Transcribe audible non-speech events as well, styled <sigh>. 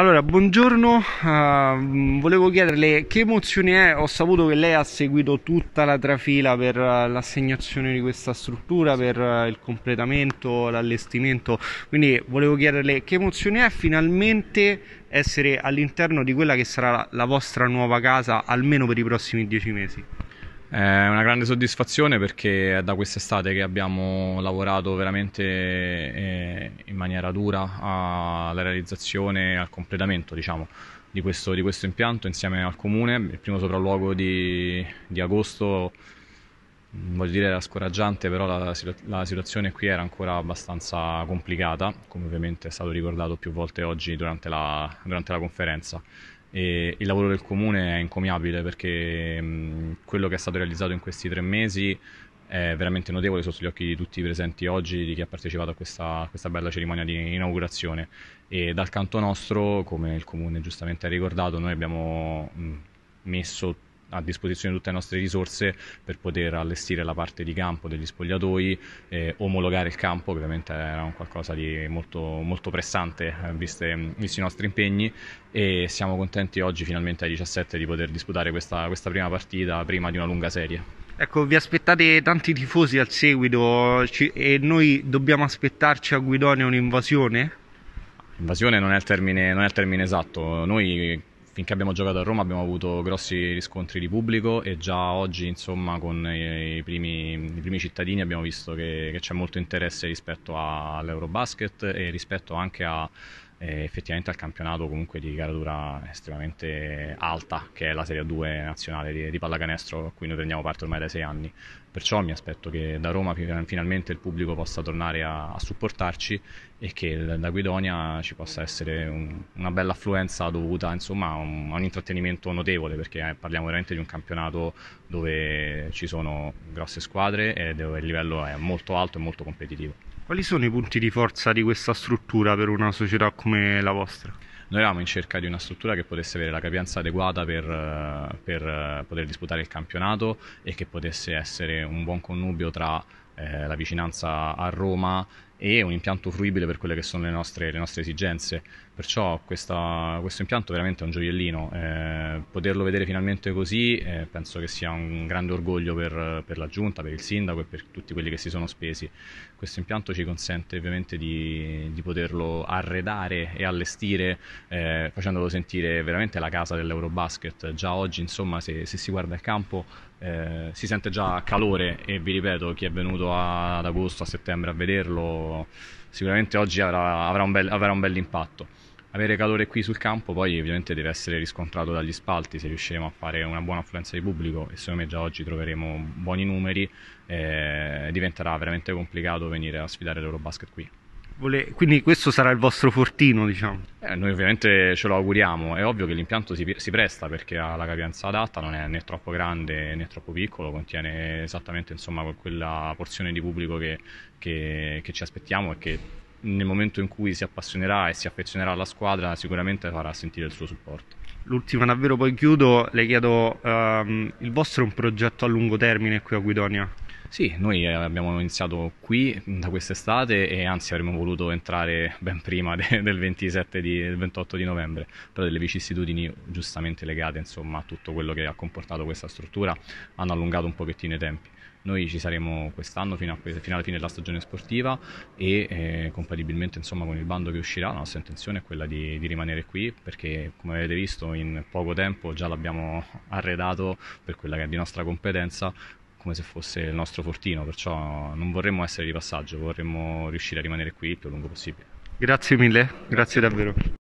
Allora, buongiorno, uh, volevo chiederle che emozione è, ho saputo che lei ha seguito tutta la trafila per uh, l'assegnazione di questa struttura, per uh, il completamento, l'allestimento, quindi volevo chiederle che emozione è finalmente essere all'interno di quella che sarà la vostra nuova casa, almeno per i prossimi dieci mesi. È una grande soddisfazione perché è da quest'estate che abbiamo lavorato veramente eh, in maniera dura alla realizzazione e al completamento diciamo, di, questo, di, questo, impianto insieme al comune. Il primo sopralluogo di, di agosto voglio dire era scoraggiante, però la, la, situazione qui era ancora abbastanza complicata, come ovviamente è stato ricordato più volte oggi durante la, durante la conferenza. E il lavoro del comune è incomiabile perché mm, quello che è stato realizzato in questi tre mesi è veramente notevole sotto gli occhi di tutti i presenti oggi, di chi ha partecipato a questa, questa bella cerimonia di inaugurazione. E dal canto nostro, come il comune giustamente ha ricordato, noi abbiamo mm, messo a disposizione tutte le nostre risorse per poter allestire la parte di campo degli spogliatoi, eh, omologare il campo, ovviamente era un qualcosa di molto, molto pressante eh, viste, visti i nostri impegni e siamo contenti oggi finalmente ai 17 di poter disputare questa, questa prima partita prima di una lunga serie. Ecco, vi aspettate tanti tifosi al seguito ci, e noi dobbiamo aspettarci a Guidone un'invasione? Invasione non è, termine, non è il termine esatto, noi finché abbiamo giocato a Roma abbiamo avuto grossi riscontri di pubblico e già oggi insomma con i, i, primi, i primi, cittadini abbiamo visto che, che c'è molto interesse rispetto all'Eurobasket e rispetto anche a eh, effettivamente al campionato comunque di caratura estremamente alta che è la Serie 2 nazionale di, di, pallacanestro a cui noi prendiamo parte ormai da sei anni perciò mi aspetto che da Roma finalmente il pubblico possa tornare a, a supportarci e che da, Guidonia ci possa essere un, una bella affluenza dovuta insomma, a, un, a un, intrattenimento notevole perché eh, parliamo veramente di un campionato dove ci sono grosse squadre e dove il livello è molto alto e molto competitivo quali sono i punti di forza di questa struttura per una società come la vostra? Noi eravamo in cerca di una struttura che potesse avere la capienza adeguata per, eh, per eh, poter disputare il campionato e che potesse essere un buon connubio tra eh, la vicinanza a Roma e un impianto fruibile per quelle che sono le nostre, le nostre esigenze. Perciò questa, questo impianto veramente è un gioiellino, eh, poterlo vedere finalmente così eh, penso che sia un grande orgoglio per, per, la Giunta, per il Sindaco e per tutti quelli che si sono spesi. Questo impianto ci consente ovviamente di, di poterlo arredare e allestire eh, facendolo sentire veramente la casa dell'Eurobasket. Già oggi insomma se, se si guarda il campo eh, si sente già calore e vi ripeto chi è venuto ad agosto, a settembre a vederlo sicuramente oggi avrà, avrà un bel, avrà un bel impatto. Avere calore qui sul campo poi ovviamente deve essere riscontrato dagli spalti, se riusciremo a fare una buona affluenza di pubblico e secondo me già oggi troveremo buoni numeri, eh, diventerà veramente complicato venire a sfidare l'Eurobasket qui. Vole... Quindi questo sarà il vostro fortino, diciamo. Eh, noi ovviamente ce lo auguriamo, è ovvio che l'impianto si, si, presta perché ha la capienza adatta, non è né troppo grande né troppo piccolo, contiene esattamente insomma, quella porzione di pubblico che, che, che ci aspettiamo e che nel momento in cui si appassionerà e si affezionerà alla squadra sicuramente farà sentire il suo supporto l'ultima davvero poi chiudo, le chiedo um, il vostro è un progetto a lungo termine qui a Guidonia? Sì, noi eh, abbiamo iniziato qui mm, da quest'estate e anzi avremmo voluto entrare ben prima <laughs> de del 27 di, del 28 di novembre, però delle vicissitudini giustamente legate insomma, a tutto quello che ha comportato questa struttura hanno allungato un pochettino i tempi. Noi ci saremo quest'anno fino, fino, alla fine della stagione sportiva e eh, compatibilmente insomma, con il bando che uscirà la nostra intenzione è quella di, di rimanere qui perché come avete visto in poco tempo già l'abbiamo arredato per quella che è di nostra competenza come se fosse il nostro fortino, perciò non vorremmo essere di passaggio, vorremmo riuscire a rimanere qui il più lungo possibile. Grazie mille, grazie davvero.